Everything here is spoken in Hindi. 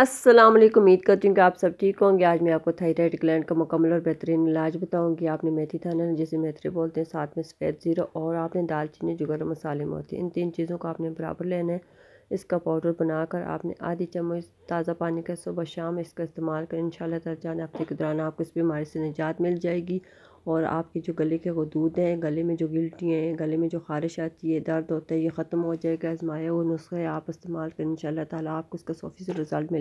अस्सलाम वालेकुम उम्मीद करती हूँ कि आप सब ठीक होंगे आज मैं आपको थायराइड ग्लैंड का मुकम्मल और बेहतरीन इलाज बताऊँगी आपने मेथी थाना जैसे मेथरे बोलते हैं साथ में सफ़ेद ज़ीरा और आपने दालचीनी जुगर मसाले मोती इन तीन चीज़ों को आपने बराबर लेना है इसका पाउडर बनाकर आपने आधी चम्मच ताज़ा पानी का सुबह शाम इसका इस्तेमाल करें इन शाला हफ्ते के दौरान आपको इस बीमारी से निजात मिल जाएगी और आपके जो गले के गदूद हैं गले में जो गिल्टियाँ हैं गले में जो खारिश आती है दर्द होता है ये ख़त्म हो जाएगा आजमाया वो नुस्खा आप इस्तेमाल करें इन तक आपको इसका से रिज़ल्ट मिल